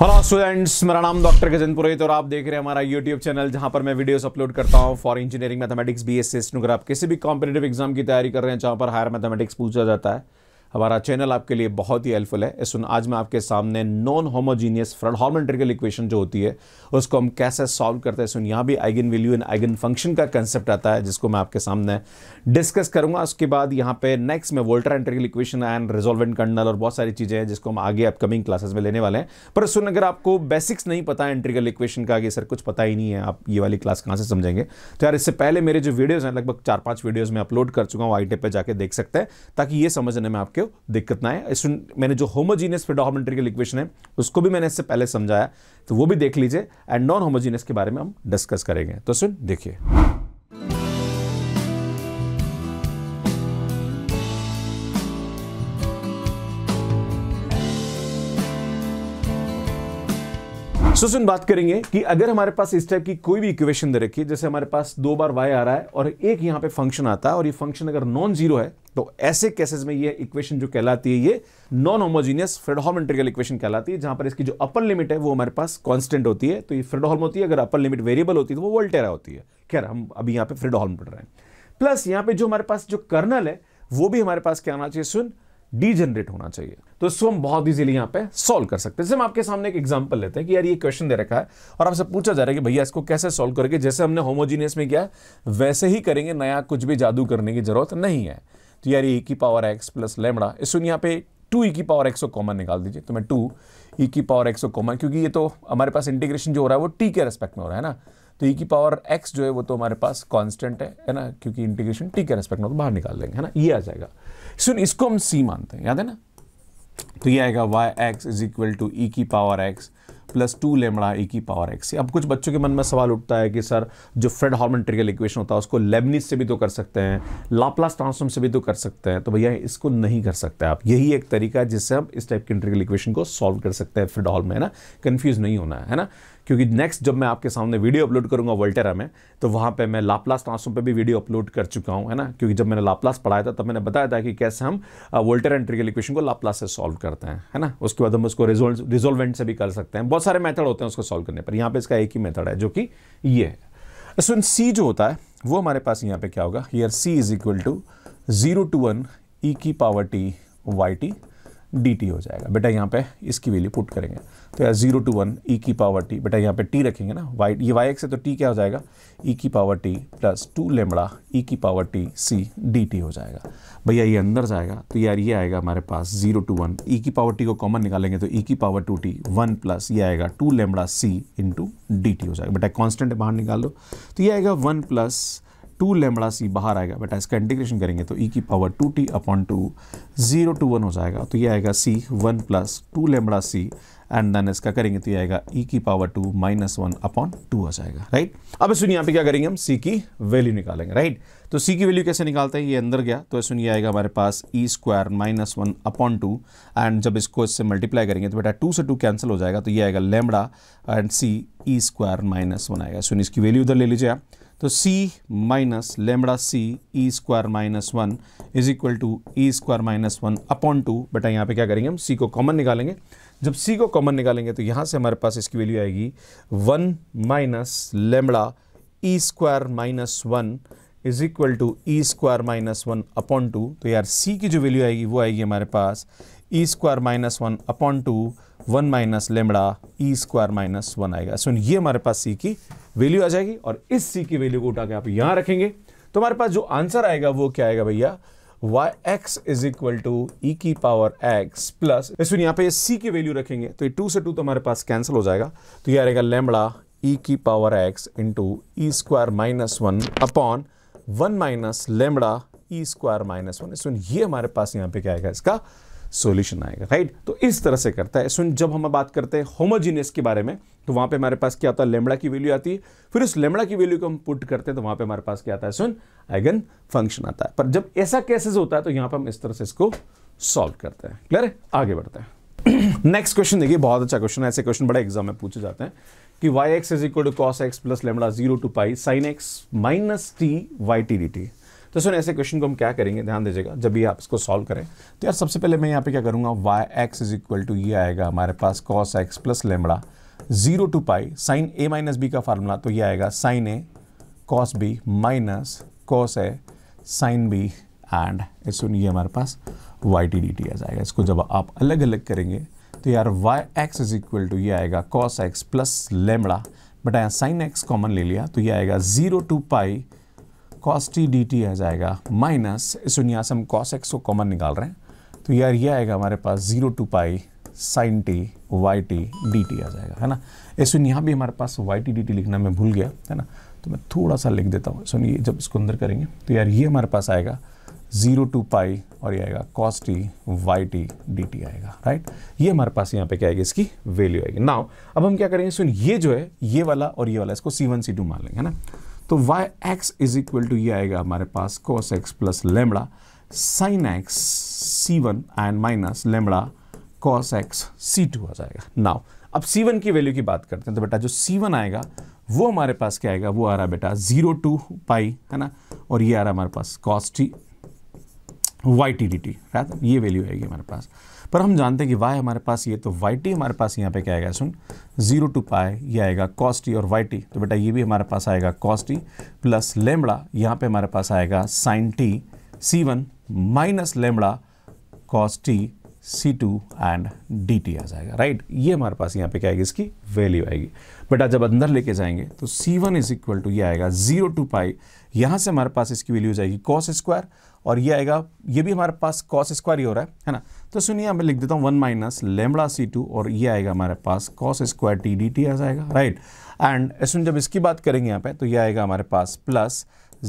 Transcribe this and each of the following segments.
Hello students मेरा नाम doctor Gajendra पुरोहित और आप देख रहे हैं हमारा यूट्यूब चैनल जहां पर मैं वीडियोस अपलोड करता हूं for engineering mathematics B S अगर आप किसी भी कॉम्पिटेटिव एग्जाम की तैयारी कर रहे हैं जहां पर हायर मैथमेटिक्स पूछा जाता है हमारा चैनल आपके लिए बहुत ही हेल्पफुल है इस आज मैं आपके सामने नॉन होमोजीनियस फ्रंट हार्मेंट्रिकल इक्वेशन जो होती है उसको हम कैसे सॉल्व करते हैं सुन यहाँ भी eigen value and eigen function का कंसेप्ट आता है जिसको मैं आपके सामने डिस्कस करूंगा उसके बाद यहाँ पे नेक्स्ट में Volterra integral equation and resolvent kernel और बहुत सारी चीज़ें हैं जिसको हम आगे अपकमिंग क्लासेस में लेने वाले हैं पर सुन अगर आपको बेसिक्स नहीं पता है एंट्रिकल इक्वेशन का आगे सर कुछ पता ही नहीं है आप ये वाली क्लास कहाँ से समझेंगे तो यार इससे पहले मेरे जो वीडियोज़ हैं लगभग चार पाँच वीडियोज़ में अपलोड कर चुका हूँ आई पर जाकर देख सकते हैं ताकि ये समझने में आपके आपको दिक्कत ना आए मैंने जो होमोजीनियस प्रिडोमिनेटरिकल इक्वेशन है उसको भी मैंने इससे पहले समझाया तो वो भी देख लीजिए एंड नॉन होमोजीनियस के बारे में हम डिस्कस करेंगे तो सुन देखिए सो में बात करेंगे कि अगर हमारे पास इस टाइप की कोई भी इक्वेशन दे रखी है जैसे हमारे पास दो बार वाई आ रहा है और एक यहां पे फंक्शन आता है और ये फंक्शन अगर नॉन जीरो है तो ऐसे केसेस में ये इक्वेशन जो कहलाती है ये non homogeneous Fredholm integral equation कहलाती है जहां पर इसकी जो अपर लिमिट है वो हमारे पास कॉन्स्टेंट होती है तो ये फ्रेडहॉल्म होती है अगर अपर लिमिट वेरिएबल होती है तो वो वोल्टेरा होती है खैर हम अभी यहाँ पे फ्रेडहॉल्म पढ़ रहे हैं प्लस यहाँ पे जो हमारे पास जो कर्नल है वो भी हमारे पास क्या आना चाहिए सुन डी जनरेट होना चाहिए तो इसको हम बहुत इजीली यहां पे सॉल्व कर सकते हैं जैसे हम आपके सामने एक एग्जांपल लेते हैं कि यार ये क्वेश्चन दे रखा है और आपसे पूछा जा रहा है कि भैया इसको कैसे सॉल्व करके जैसे हमने होमोजीनियस में किया वैसे ही करेंगे नया कुछ भी जादू करने की जरूरत नहीं है तो यार ये ई e की पावर एक्स प्लस लेमड़ा इस यहाँ पे टू ई e की पावर एक्स को कॉमन निकाल दीजिए तो मैं टू ई e की पावर एक्स को कॉमन क्योंकि ये तो हमारे पास इंटीग्रेशन जो हो रहा है वो टी के रेस्पेक्ट में हो रहा है ना तो ई e की पावर एक्स जो है वो तो हमारे पास कांस्टेंट है है ना क्योंकि इंटीग्रेशन टी के रेस्पेक्ट में तो बाहर निकाल लेंगे है ना ये आ जाएगा सुन इसको हम सी मानते हैं याद है ना तो ये आएगा Y x is equal to e की power x plus two lambda e की पावर एक्स अब कुछ बच्चों के मन में सवाल उठता है कि सर जो फ्रेड हॉर्मन ट्रिकल इक्वेशन होता है उसको लेबनिस से भी तो कर सकते हैं लाप्लास ट्रांसफॉर्म से भी तो कर सकते हैं तो भैया इसको नहीं कर सकते आप यही एक तरीका है जिससे हम इस टाइप की इंट्रिकल इक्वेशन को सॉल्व कर सकते हैं फ्रेड हॉल में है ना कन्फ्यूज नहीं होना है ना क्योंकि नेक्स्ट जब मैं आपके सामने वीडियो अपलोड करूंगा वोल्टेरा में तो वहां पे मैं लाप्लास ट्रांसफॉर्म पे भी वीडियो अपलोड कर चुका हूँ है ना क्योंकि जब मैंने लाप्लास पढ़ाया था तब मैंने बताया था कि कैसे हम वोल्टेरा इंट्रिकल इक्वेशन को लाप्लास से सॉल्व करते हैं है ना उसके बाद हम उसको रिजोल्वेंट से भी कर सकते हैं बहुत सारे मैथड होते हैं उसको सॉल्व करने पर यहाँ पर इसका एक ही मैथड है जो कि ये है सो इन सी जो होता है वो हमारे पास यहाँ पे क्या होगा यर c is equal to zero to one ई की power T Y T D T हो जाएगा बेटा यहाँ पे इसकी वैल्यू पुट करेंगे तो यार जीरो टू वन ई की पावर टी बेटा यहाँ पे टी रखेंगे ना वाई ये वाई एक्स है तो टी क्या हो जाएगा ई e की power t plus two lambda e की power T c d T हो जाएगा भैया ये अंदर जाएगा तो यार ये आएगा हमारे पास जीरो टू वन ई की पावर टी को कॉमन निकालेंगे तो ई e की power two t one plus ये आएगा two lambda c into d T हो जाएगा बेटा कॉन्स्टेंट बाहर निकाल लो तो ये आएगा one plus two lambda c बाहर आएगा बेटा इसका इंटीग्रेशन करेंगे तो ई e की power two T upon two zero to one हो जाएगा तो ये आएगा सी one plus two lambda c and then इसका करेंगे तो ये आएगा ई e की power two minus one upon two हो जाएगा राइट अब सुनिए यहाँ पे क्या करेंगे हम सी की वैल्यू निकालेंगे राइट तो सी की वैल्यू कैसे निकालते हैं ये अंदर गया तो सुनिए आएगा हमारे पास e square minus one upon two and जब इसको इससे मल्टीप्लाई करेंगे तो बेटा टू से टू कैंसिल हो जाएगा तो ये आएगा lambda and c e square minus one आएगा सुनिए इसकी वैल्यू उधर ले लीजिए आप तो c minus lambda c e square minus one is equal to E square minus one upon two बेटा यहाँ पे क्या करेंगे हम c को कॉमन निकालेंगे जब c को कॉमन निकालेंगे तो यहाँ से हमारे पास इसकी वैल्यू आएगी one minus lambda e square minus one is equal to E square minus one upon two तो यार c की जो वैल्यू आएगी वो आएगी हमारे पास e square minus one upon two one minus lambda e square minus one आएगा सुन ये हमारे पास सी की वैल्यू आ जाएगी और इस सी की वैल्यू को उठा के आप यहाँ रखेंगे तो हमारे पास जो आंसर आएगा वो क्या आएगा भैया y x is equal to e की पावर एक्स प्लस सुन यहाँ पे सी की वैल्यू रखेंगे तो ये टू से टू तो हमारे पास कैंसिल हो जाएगा तो ये आएगा लेमड़ा ई e की power x into e square minus one upon one minus lambda e square minus one सुन ये हमारे पास यहाँ पे क्या आएगा इसका सोल्यूशन आएगा राइट तो इस तरह से करता है सुन जब हम बात करते हैं होमोजीनियस के बारे में तो वहां पे हमारे पास क्या आता है लेमड़ा की वैल्यू आती है फिर उस लेमड़ा की वैल्यू को हम पुट करते हैं तो वहां पे हमारे पास क्या आता है सुन आइगन फंक्शन आता है पर जब ऐसा केसेस होता है तो यहां पर हम इस तरह से इसको सॉल्व करते हैं क्लियर है आगे बढ़ते हैं नेक्स्ट क्वेश्चन देखिए बहुत अच्छा क्वेश्चन है ऐसे क्वेश्चन बड़े एग्जाम में पूछे जाते हैं कि y x is equal to cos x plus lambda zero to pi sine x minus t Y T D t तो सुन ऐसे क्वेश्चन को हम क्या करेंगे ध्यान दीजिएगा जब भी आप इसको सॉल्व करें तो यार सबसे पहले मैं यहाँ पे क्या करूँगा y x is equal to ये आएगा हमारे पास cos x plus lambda zero to pi sine A minus B का फार्मूला तो ये आएगा sine A cos B minus cos A sine B and सुन ये हमारे पास वाई टी डी टी आ जाएगा इसको जब आप अलग अलग करेंगे तो यार Y x is equal to ये आएगा cos x plus lambda but यहाँ साइन एक्स कॉमन ले लिया तो ये आएगा zero to pi cos t D T आ जाएगा माइनस इसको यहाँ से हम कॉस एक्स को कॉमन निकाल रहे हैं तो यार ये आएगा हमारे पास zero to pi sine t Y T D T आ जाएगा है ना इसमें यहाँ भी हमारे पास वाई टी डी टी लिखना मैं भूल गया है ना तो मैं थोड़ा सा लिख देता हूँ सुनिए जब इसको अंदर करेंगे तो यार ये हमारे पास आएगा जीरो टू पाई और ये आएगा cos t Y T D T आएगा राइट ये हमारे पास यहाँ पे क्या आएगी इसकी वैल्यू आएगी नाउ अब हम क्या करेंगे सुन ये जो है ये वाला और ये वाला इसको सी वन सी टू मान लेंगे है ना तो Y x is equal to ये आएगा हमारे पास cos x plus lambda sine x c one and minus lambda cos x C two आ जाएगा नाउ अब सी वन की वैल्यू की बात करते हैं तो बेटा जो सी वन आएगा वो हमारे पास क्या आएगा वो आ रहा बेटा जीरो टू पाई है ना और ये आ रहा हमारे पास cos t Y T D t right ये वैल्यू आएगी हमारे पास पर हम जानते हैं कि वाई हमारे पास ये तो वाई टी हमारे पास यहाँ पे क्या आएगा सुन जीरो टू पाए ये आएगा कॉस टी और वाई टी तो बेटा ये भी हमारे पास आएगा कॉस टी प्लस लेमड़ा यहाँ पे हमारे पास आएगा sine t c one minus lambda cos t C two and d T आ जाएगा राइट ये हमारे पास यहाँ पे क्या आएगी इसकी वैल्यू आएगी बेटा जब अंदर लेके जाएंगे तो सी वन इज इक्वल टू ये आएगा जीरो टू पाई यहाँ से हमारे पास इसकी वैल्यूज आएगी कॉस स्क्वायर और ये आएगा ये भी हमारे पास कॉस स्क्वायर ही हो रहा है है ना तो सुनिए मैं लिख देता हूँ one minus lambda c two और ये आएगा हमारे पास cos square t D T आ जाएगा राइट एंड सुन जब इसकी बात करेंगे यहाँ पे तो ये आएगा हमारे पास plus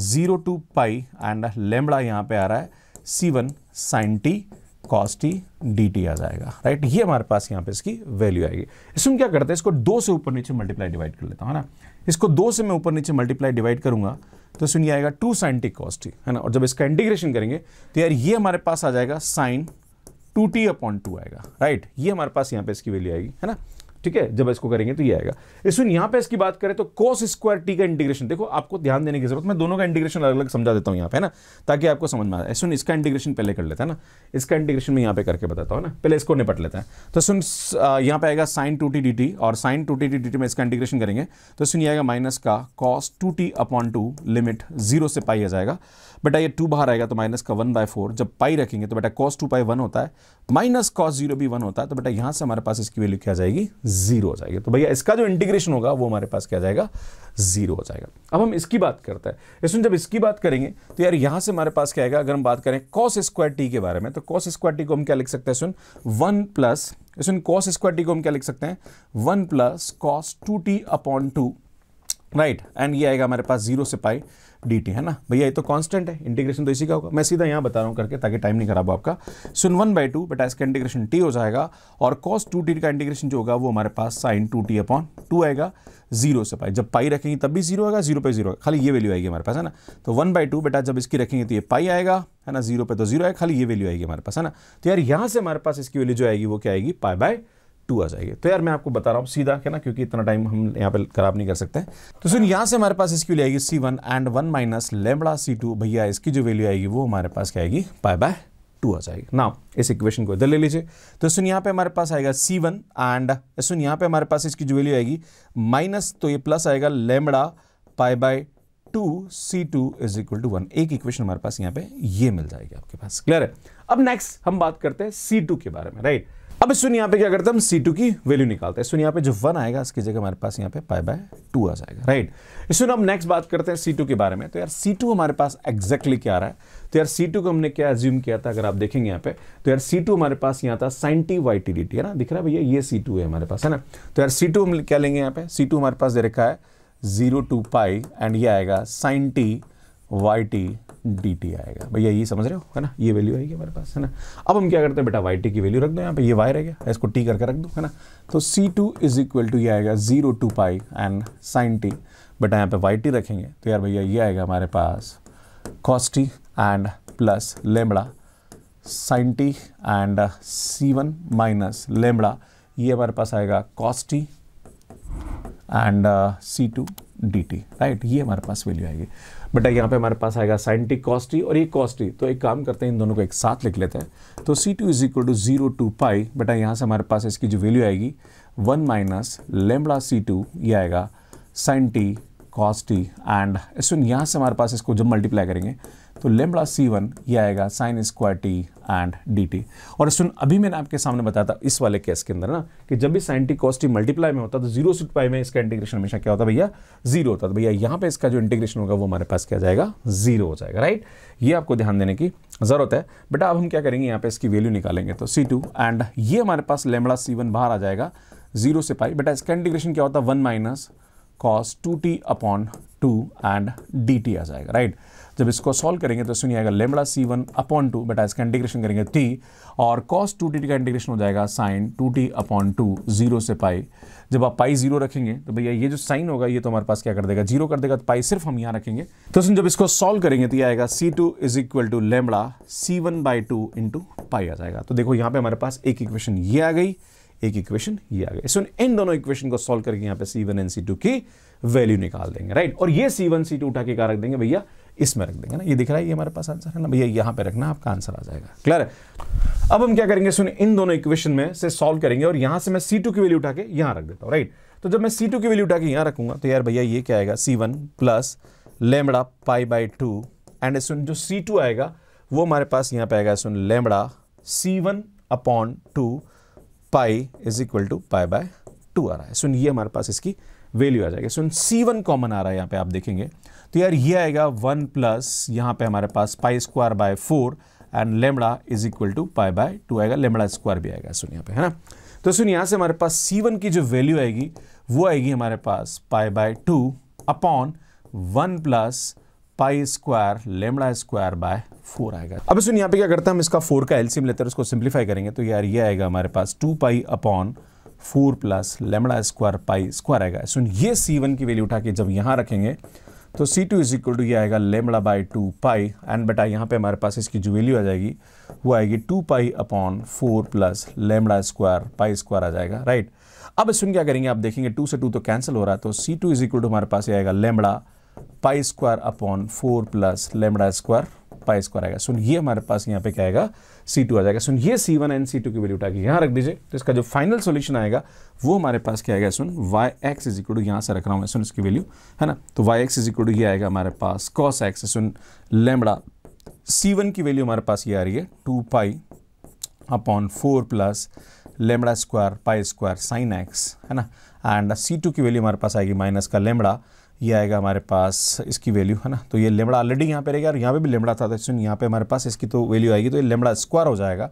zero to pi and lambda यहाँ पे आ रहा है c one sine t cos t D T आ जाएगा राइट ये हमारे पास यहाँ पे इसकी वैल्यू आएगी इसमें क्या करते हैं इसको दो से ऊपर नीचे मल्टीप्लाई डिवाइड कर लेता हूँ है ना इसको दो से मैं ऊपर नीचे मल्टीप्लाई डिवाइड करूंगा तो सुनिए आएगा two sine t cos t है ना और जब इसका इंटीग्रेशन करेंगे तो यार ये हमारे पास आ जाएगा sine two T upon two आएगा राइट ये हमारे पास यहाँ पे इसकी वैल्यू आएगी है ना ठीक है जब इसको करेंगे तो ये आएगा इसमें यहां पे इसकी बात करें तो कॉस स्क्वायर टी का इंटीग्रेशन देखो आपको ध्यान देने की जरूरत मैं दोनों का इंटीग्रेशन अलग अलग समझा देता हूं यहां पे ना ताकि आपको समझ में आए सुन इसका इंटीग्रेशन पहले कर लेता है ना इसका इंटीग्रेशन में यहां पर करके बताता हूँ ना पहले इसको निपट लेता है तो सुन यहां पर आएगा साइन टू टी डी और साइन टू टी डी में इसका इंटीग्रेशन करेंगे तो सुनिए आएगा माइनस का cos two T upon two limit zero से पाई आ जाएगा बेटा ये टू बाहर आएगा तो माइनस का वन बाय फोर जब पाई रखेंगे तो बेटा कॉस टू पाई वन होता है माइनस कॉस जीरो भी वन होता है तो बेटा यहाँ से हमारे पास इसकी वैल्यू क्या जाएगी जीरो हो जाएगी तो भैया इसका जो इंटीग्रेशन होगा वो हमारे पास क्या जाएगा जीरो हो जाएगा अब हम इसकी बात करते हैं इसमें जब इसकी बात करेंगे तो यार यहां से हमारे पास क्या आएगा अगर हम बात करें कॉस स्क्वायर टी के बारे में तो कॉस स्क्वायर टी को हम क्या लिख सकते हैं सुन वन प्लस इसमें कॉस स्क्वायर टी को हम क्या लिख सकते हैं one plus cos two T upon two right and ये आएगा हमारे पास जीरो से पाई डी है ना भैया ये तो कांस्टेंट है इंटीग्रेशन तो इसी का होगा मैं सीधा यहाँ बता रहा हूँ करके ताकि टाइम नहीं खराब हो आपका सुन वन बाई टू बट इसका इंटीग्रेशन टी हो जाएगा और कॉस टू टी का इंटीग्रेशन जो होगा वो हमारे पास sine two T upon two आएगा जीरो से पाई जब पाई रखेंगे तब भी जीरो आएगा जीरो पे जीरो खाली ये वैल्यू आएगी हमारे पास है ना तो वन बाई टू बेटा जब इसकी रखेंगे तो ये पाई आएगा है ना जीरो पे तो जीरो आएगा खाली ये वैल्यू आएगी हमारे पास है ना तो यार यहाँ से हमारे पास इसकी वैल्यू जो आएगी वो क्या आएगी पाई बाय टू आ जाएगी तो यार मैं आपको बता रहा हूँ सीधा क्या ना क्योंकि इतना टाइम हम यहाँ पे खराब नहीं कर सकते तो सुन यहाँ से हमारे पास इसकी वैल्यू आएगी c one and one minus lambda c two भैया इसकी जो वैल्यू आएगी वो हमारे पास क्या आएगी बाय बाय टू आ जाएगी ना इस इक्वेशन को इधर ले लीजिए तो सुन यहाँ पे हमारे पास आएगा सी वन एंड सुन यहाँ पे हमारे पास इसकी जो वैल्यू आएगी माइनस तो ये प्लस आएगा lambda pi by two c two is equal to one एक इक्वेशन हमारे पास यहाँ पे ये मिल जाएगी आपके पास क्लियर है अब नेक्स्ट हम बात करते हैं सी टू के बारे में राइट right? अब सुन यहाँ पे क्या करते हैं हम सी टू की वैल्यू निकालते हैं सुन यहाँ पे जो वन आएगा इसकी जगह हमारे पास यहाँ पे पाई बाय टू आ जाएगा राइट सुन हम नेक्स्ट बात करते हैं सी टू के बारे में तो यार सी टू हमारे पास एग्जैक्टली क्या आ रहा है तो यार सी टू को हमने क्या एज्यूम किया था अगर आप देखेंगे यहाँ पे तो यार सी टू हमारे पास यहाँ था sine t Y T D T है ना दिख रहा है भैया ये सी टू है हमारे पास है ना तो यार सी टू हम क्या लेंगे यहाँ पे सी टू हमारे पास दे रखा है जीरो टू पाई एंड ये आएगा sine t Y T D T आएगा भैया ये समझ रहे हो है ना ये वैल्यू आएगी हमारे पास है ना अब हम क्या करते हैं बेटा वाई टी की वैल्यू रख दो यहाँ पे ये वाई रह गया इसको टी करके रख दो है ना तो सी टू इज इक्वल टू ये आएगा zero to pi and sine t बेटा यहाँ पे वाई टी रखेंगे तो यार भैया ये आएगा हमारे पास cos t and plus lambda sine t and c one minus lambda ये हमारे पास आएगा cos t and C two D t right ये हमारे पास वैल्यू आएगी बटा यहाँ पे हमारे पास आएगा साइंटिक कॉस्टी और ये कॉस्टी तो एक काम करते हैं इन दोनों को एक साथ लिख लेते हैं तो सी two is equal to zero to pi बेटा यहाँ से हमारे पास इसकी जो वैल्यू आएगी one minus lambda c two ये आएगा साइंटी कॉस्टी एंड इस यहाँ से हमारे पास इसको जब मल्टीप्लाई करेंगे तो लेमड़ा सी वन ये आएगा sine square t and d t और सुन अभी मैंने आपके सामने बताया था इस वाले केस के अंदर ना कि जब भी sine t cos t multiply में होता तो जीरो से पाई में इसका इंटीग्रेशन हमेशा क्या होता भैया जीरो होता तो भैया यहाँ पे इसका जो इंटीग्रेशन होगा वो हमारे पास क्या जाएगा जीरो हो जाएगा राइट ये आपको ध्यान देने की ज़रूरत है बेटा अब हम क्या करेंगे यहाँ पे इसकी वैल्यू निकालेंगे तो सी टू एंड ये हमारे पास लेमड़ा सी वन बाहर आ जाएगा जीरो से पाई बेटा इसका इंटीग्रेशन क्या होता है one minus cos two T upon two and d T आ जाएगा राइट right? जब इसको सॉल्व करेंगे तो आएगा लेमड़ा सी वन अपॉन टू बेटा इसका इंटीग्रेशन करेंगे टी और कॉस टू टी का इंटीग्रेशन हो जाएगा sine two T upon two zero से पाई जब आप पाई जीरो रखेंगे तो भैया ये जो साइन होगा ये तो हमारे पास क्या कर देगा जीरो कर देगा तो पाई सिर्फ हम यहाँ रखेंगे तो सुन जब इसको सॉल्व करेंगे तो ये आएगा सी two is equal to lambda C one by two into pi आ जाएगा तो देखो यहाँ पे हमारे पास एक इक्वेशन ये आ गई एक इक्वेशन ये आ गई सुन इन दोनों इक्वेशन को सॉल्व करके यहाँ पे C one and C two की वैल्यू निकाल देंगे राइट और ये सी वन सी टू उठा के क्या रख देंगे भैया इसमें रख देंगे ना ये दिख रहा है ये हमारे पास आंसर है ना भैया यहाँ पे रखना आपका आंसर आ जाएगा क्लियर है अब हम क्या करेंगे सुनिए इन दोनों इक्वेशन में से सॉल्व करेंगे और यहाँ से मैं सी टू की वैल्यू उठा के यहाँ रख देता हूँ राइट तो जब मैं सी टू की वैल्यू उठा के यहाँ रखूंगा तो यार भैया ये क्या आएगा सी one plus lambda pi by two and सुन जो सी टू आएगा वो हमारे पास यहाँ पे आएगा सुन lambda C one upon two pi is equal to pi by two आ रहा है सुन ये हमारे पास इसकी वैल्यू आ जाएगी सुन सी वन कॉमन आ रहा है यहाँ पे आप देखेंगे तो यार ये आएगा वन प्लस यहाँ पे हमारे पास pi square by four and lambda is equal to pi by two आएगा लेमड़ा स्क्वायर भी आएगा सुनिए यहाँ पे है ना तो सुन यहाँ से हमारे पास सी वन की जो वैल्यू आएगी वो आएगी हमारे पास pi by two upon one plus pi square lambda square by four आएगा अब सुन यहाँ पे क्या करते हैं हम इसका फोर का एलसीएम लेते हैं उसको सिंप्लीफाई करेंगे तो यार ये आएगा हमारे पास two pi upon four plus lambda square pi square आएगा सुन ये सी वन की वैल्यू उठा के जब यहाँ रखेंगे तो सी टू इज इक्वल टू ये आएगा lambda by two pi and बेटा यहाँ पे हमारे पास इसकी जो वैल्यू आ जाएगी वो आएगी two pi upon four plus lambda square pi square आ जाएगा राइट अब इसमें क्या करेंगे आप देखेंगे टू से टू तो कैंसिल हो रहा है तो सी टू इज इक्वल टू हमारे पास ये आएगा lambda pi square upon four plus lambda square pi square आएगा सुन ये हमारे पास यहाँ पे क्या आएगा सी टू आ जाएगा सुन ये C one and C two की वैल्यू उठा के यहाँ रख दीजिए तो इसका जो फाइनल सोल्यूशन आएगा वो हमारे पास क्या आएगा सुन Y x is equal to यहाँ से रख रहा हूँ सुन इसकी वैल्यू है ना तो Y x is equal to ये आएगा हमारे पास कॉस एक्स सुन लेमड़ा सी की वैल्यू हमारे पास ये आ रही है two pi upon four plus lambda square pi square sine X है ना एंड सी की वैल्यू हमारे पास आएगी माइनस का लेमड़ा ये आएगा हमारे पास इसकी वैल्यू है ना तो ये लेमड़ा ऑलरेडी यहाँ पे रहेगा और यहाँ पे भी लेमड़ा था तो सुन यहाँ पे हमारे पास इसकी तो वैल्यू आएगी तो ये लेमड़ा स्क्वायर हो जाएगा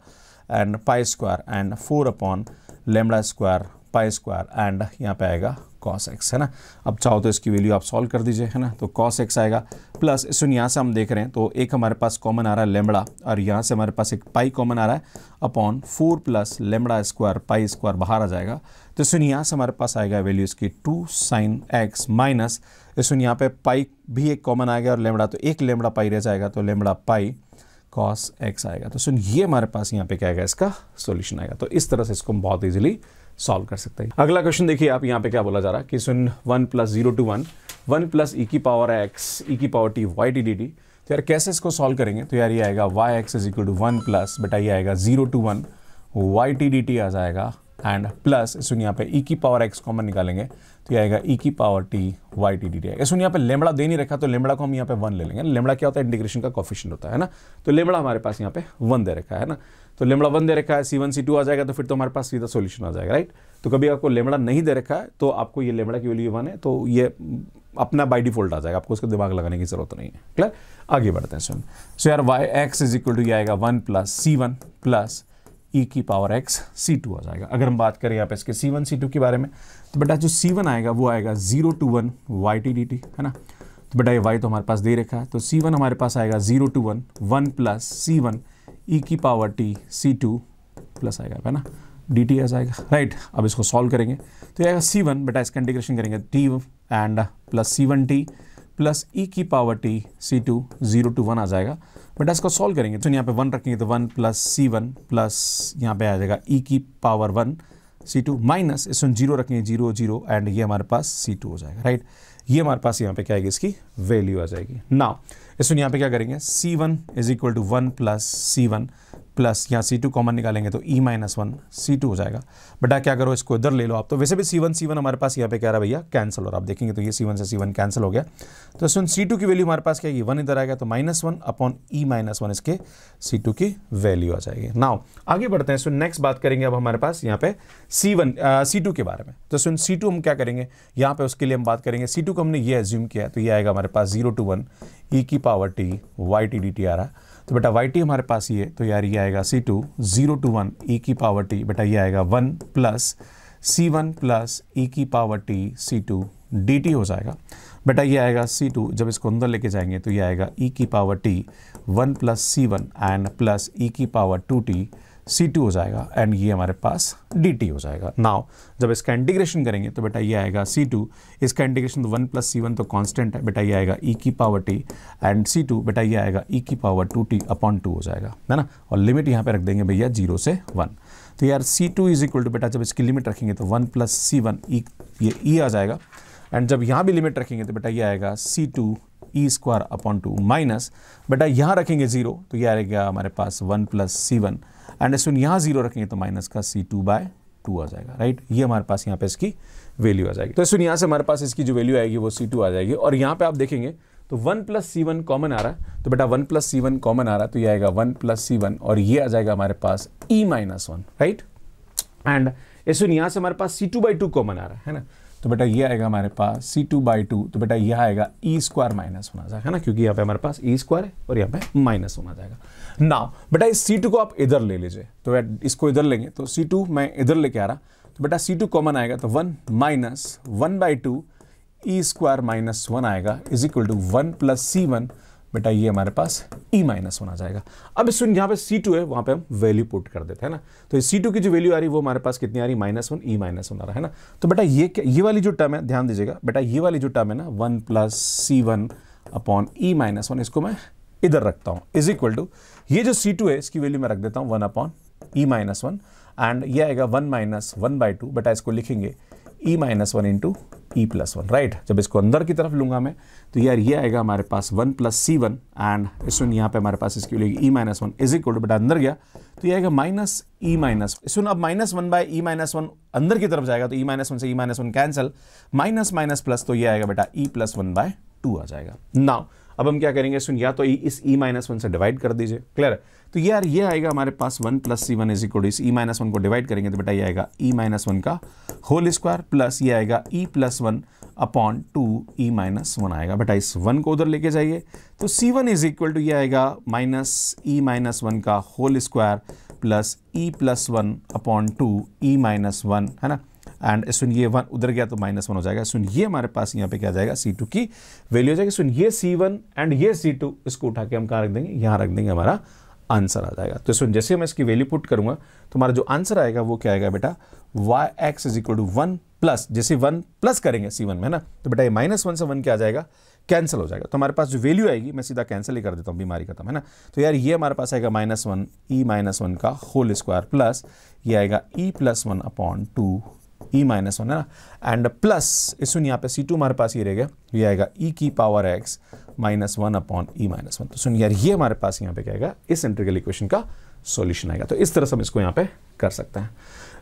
and pi square and four upon lambda square pi square and यहाँ पे आएगा कॉस एक्स है ना अब चाहो तो इसकी वैल्यू आप सॉल्व कर दीजिए है ना तो कॉस एक्स आएगा प्लस सुन यहाँ से हम देख रहे हैं तो एक हमारे पास कॉमन आ रहा है लेमड़ा और यहाँ से हमारे पास एक पाई कॉमन आ रहा है upon four plus lambda square pi square बाहर आ जाएगा तो सुन यहाँ से हमारे पास आएगा वैल्यू इसकी टू साइन एक्स माइनस सुन यहाँ पे पाई भी एक कॉमन आ गया और लेमड़ा तो एक लेमड़ा पाई रह जाएगा तो लेमड़ा पाई कॉस एक्स आएगा तो सुन ये हमारे पास यहाँ पे क्या आएगा इसका सोल्यूशन आएगा तो इस तरह से इसको हम बहुत ईजिली सॉल्व कर सकते हैं अगला क्वेश्चन देखिए आप यहाँ पे क्या बोला जा रहा है कि सुन one plus zero to one one plus E की पावर एक्स ई की power T Y T D D तो यार कैसे इसको सॉल्व करेंगे तो यार ये आएगा Y x is equal to one plus बेटा ये आएगा zero to one Y T D T आ जाएगा एंड प्लस सुन यहाँ पे ई e की पावर एक्स कॉमन निकालेंगे ये आएगा ई e की power T Y T D T आएगा सुनिए यहाँ पे लेमड़ा दे नहीं रखा तो लेमड़ा को हम यहाँ पे वन ले लेंगे लेमड़ा क्या होता है इंटीग्रेशन का कॉफिशन होता है ना तो लेमड़ा हमारे पास यहाँ पे वन दे रखा है ना तो लेमड़ा वन दे रखा है सी वन सी टू आ जाएगा तो फिर तो हमारे पास सीधा सोल्यूशन आ जाएगा राइट तो कभी आपको लेमड़ा नहीं दे रखा है तो आपको ये लेमड़ा की वैल्यू वन है तो ये अपना बाई डिफॉल्ट आ जाएगा आपको उसका दिमाग लगाने की जरूरत नहीं है क्लियर आगे बढ़ते हैं सुन सो यार Y x is equal to ये आएगा one plus C one plus E की पावर एक्स सी टू आ जाएगा अगर हम बात करें यहाँ पे इसके सी वन सी टू के बारे में तो बेटा जो सी वन आएगा वो आएगा zero to one Y T D T है ना तो बेटा ये वाई तो हमारे पास दे रखा है तो सी वन हमारे पास आएगा zero to one one plus C one ई की power T C two plus आएगा है ना डी टी एस आएगा राइट अब इसको सॉल्व करेंगे तो आएगा सी वन बेटा इसका इंटीग्रेशन करेंगे T and plus C one T plus E की power T C two zero to one आ जाएगा बेटा इसको सॉल्व करेंगे तो यहाँ पे वन रखेंगे तो one plus C one plus यहाँ पे आ जाएगा ई e की power one C two minus इसमें जीरो रखेंगे जीरो जीरो एंड ये हमारे पास सी टू हो जाएगा राइट ये हमारे पास यहाँ पे क्या आएगी इसकी वैल्यू आ जाएगी ना इसमें यहाँ पे क्या करेंगे C one is equal to one plus C one plus यहाँ सी टू कॉमन निकालेंगे तो E minus one C two हो जाएगा बेटा क्या करो इसको इधर ले लो आप तो वैसे भी सी वन सी वन हमारे पास यहाँ पे क्या रहा भैया कैंसिल हो रहा आप देखेंगे तो ये सी वन से सी वन कैंसिल हो गया तो सुन सी टू की वैल्यू हमारे पास क्या है वन इधर आएगा तो minus one upon E minus one इसके सी टू की वैल्यू आ जाएगी नाव आगे बढ़ते हैं सुन नेक्स्ट बात करेंगे अब हमारे पास यहाँ पे सी वन सी टू के बारे में तो सुन सी टू हम क्या करेंगे यहाँ पे उसके लिए हम बात करेंगे सी टू को हमने ये एज्यूम किया तो ये आएगा हमारे पास जीरो टू वन ई की power T Y T D T आ रहा है तो बेटा वाई टी हमारे पास ये तो यार ये आएगा सी टू ज़ीरो टू वन ई की पावर टी बेटा ये आएगा one plus C one plus E की power T C two D T हो जाएगा बेटा ये आएगा सी टू जब इसको अंदर लेके जाएंगे तो ये आएगा ई e की power T one plus C one and plus E की पावर टू टी सी टू हो जाएगा एंड ये हमारे पास डी टी हो जाएगा नाव जब इसका इंटीग्रेशन करेंगे तो बेटा ये आएगा सी टू इसका इंटीग्रेशन तो वन प्लस सी वन तो कांस्टेंट है बेटा ये आएगा ई e की power T and C two बेटा ये आएगा ई e की power two T upon two हो जाएगा है ना और लिमिट यहाँ पे रख देंगे भैया जीरो से वन तो यार C two is equal to बेटा जब इसकी लिमिट रखेंगे तो one plus C one E ये ई e आ जाएगा एंड जब यहाँ भी लिमिट रखेंगे तो बेटा ये आएगा सी टू ई स्क्वायर अपॉन टू माइनस बेटा यहाँ रखेंगे जीरो तो ये आएगा हमारे पास one plus C one and सुन यहाँ जीरो रखेंगे तो माइनस का सी टू बाय टू आ जाएगा राइट ये हमारे पास यहाँ पे इसकी वैल्यू आ जाएगी तो सुन यहाँ से हमारे पास इसकी जो वैल्यू आएगी वो सी टू आ जाएगी और यहाँ पे आप देखेंगे तो one plus C one common आ रहा है तो बेटा one plus C one common आ रहा है तो ये आएगा वन प्लस सी वन और ये आ जाएगा हमारे पास E minus one right and सुन यहाँ से हमारे पास C two by two common आ रहा है ना तो बेटा ये आएगा हमारे पास सी टू बाई टू तो बेटा यह आएगा ई स्क्वायर माइनस होना जाएगा ना क्योंकि यहाँ पे हमारे पास ई e स्क्वायर है और यहाँ पे माइनस होना जाएगा ना बेटा इस सी टू को आप इधर ले लीजिए तो इसको इधर लेंगे तो सी टू मैं इधर लेके आ रहा तो बेटा सी टू कॉमन आएगा तो one minus one by two E square minus one आएगा is equal to one plus C one बेटा ये हमारे पास e माइनस होना जाएगा अब इस यहाँ पे c2 है वहाँ पे हम वैल्यू पुट कर देते हैं ना तो c2 की जो वैल्यू आ रही है वो हमारे पास कितनी आ रही है minus one E minus one आ रहा है ना तो बेटा ये क्या ये वाली जो टर्म है ध्यान दीजिएगा बेटा ये वाली जो टर्म है ना one plus C one upon E minus one इसको मैं इधर रखता हूँ इज इक्वल टू ये जो सी टू है इसकी वैल्यू मैं रख देता हूँ one upon E minus one and ये आएगा one minus one by two बेटा इसको लिखेंगे E minus one into E plus one right जब इसको अंदर की तरफ लूंगा मैं तो यार ये आएगा हमारे पास one plus C one and इस वन यहाँ पे हमारे पास इसकी हो जाएगी E minus one is equal to बेटा अंदर गया तो ये आएगा माइनस ई माइनस इस वन अब minus one by E minus one अंदर की तरफ जाएगा तो ई माइनस वन से E minus one cancel minus minus plus तो ये आएगा बेटा E plus one by two आ जाएगा नाउ अब हम क्या करेंगे सुन या तो इस ई माइनस वन से डिवाइड कर दीजिए क्लियर है तो यार ये आएगा हमारे पास one plus C one is equal to E minus one को डिवाइड करेंगे तो बेटा ये आएगा ई माइनस वन का होल स्क्वायर प्लस ये आएगा E plus one upon two E minus one आएगा बेटा इस वन को उधर लेके जाइए तो सी वन इज इक्वल टू ये आएगा माइनस ई माइनस वन का whole square plus E plus one upon two E minus one है ना एंड सुन ये वन उधर गया तो माइनस वन हो जाएगा सुन ये हमारे पास यहाँ पे क्या जाएगा सी टू की वैल्यू हो जाएगी सुन ये सी वन एंड ये सी टू इसको उठा के हम कहाँ रख देंगे यहाँ रख देंगे हमारा आंसर आ जाएगा तो इसमें जैसे मैं इसकी वैल्यू पुट करूंगा तो हमारा जो आंसर आएगा वो क्या आएगा बेटा Y x is equal to one plus जैसे वन प्लस करेंगे सी वन में ना तो बेटा ये माइनस वन से वन क्या आ जाएगा कैंसिल हो जाएगा तो हमारे पास जो वैल्यू आएगी मैं सीधा कैंसिल ही कर देता हूँ बीमारी खत्म है ना तो यार ये हमारे पास आएगा minus one E minus one का होल स्क्वायर प्लस ये आएगा E plus one upon two E minus one है ना एंड प्लस इस सुन यहाँ पे सी टू हमारे पास ये रह गया ये आएगा ई e की power X minus one upon E minus one तो सुन यार ये हमारे पास यहाँ पे क्या आएगा इस इंटीग्रल इक्वेशन का सॉल्यूशन आएगा तो इस तरह से हम इसको यहाँ पे कर सकते हैं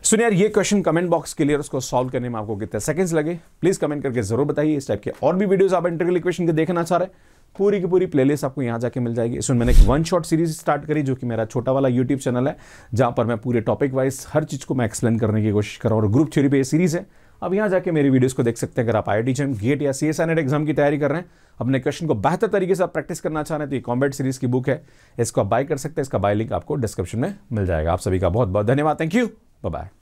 सुन यार ये क्वेश्चन कमेंट बॉक्स के लिए उसको सॉल्व करने में आपको कितने सेकेंड्स लगे प्लीज़ कमेंट करके जरूर बताइए इस टाइप के और भी वीडियोज आप इंटरगल इक्वेशन के देखना चाह रहे हैं पूरी की पूरी प्लेलिस्ट आपको यहाँ जाके मिल जाएगी इसमें मैंने एक वन शॉट सीरीज स्टार्ट करी जो कि मेरा छोटा वाला यूट्यूब चैनल है जहाँ पर मैं पूरे टॉपिक वाइज हर चीज़ को मैं एक्सप्लेन करने की कोशिश कर रहा हूँ और ग्रुप थ्योरी पे ये सीरीज़ है अब यहाँ जाके मेरी वीडियोस को देख सकते हैं अगर आप आई आई गेट या सी एस एग्जाम की तैयारी कर रहे हैं अपने क्वेश्चन को बेहतर तरीके से आप प्रैक्टिस करना चाह रहे हैं तो ये कॉम्बेट सीरीज की बुक है इसको आप बाय कर सकते हैं इसका बाय लिंक आपको डिस्क्रिप्शन में मिल जाएगा आप सभी का बहुत बहुत धन्यवाद थैंक यू बाय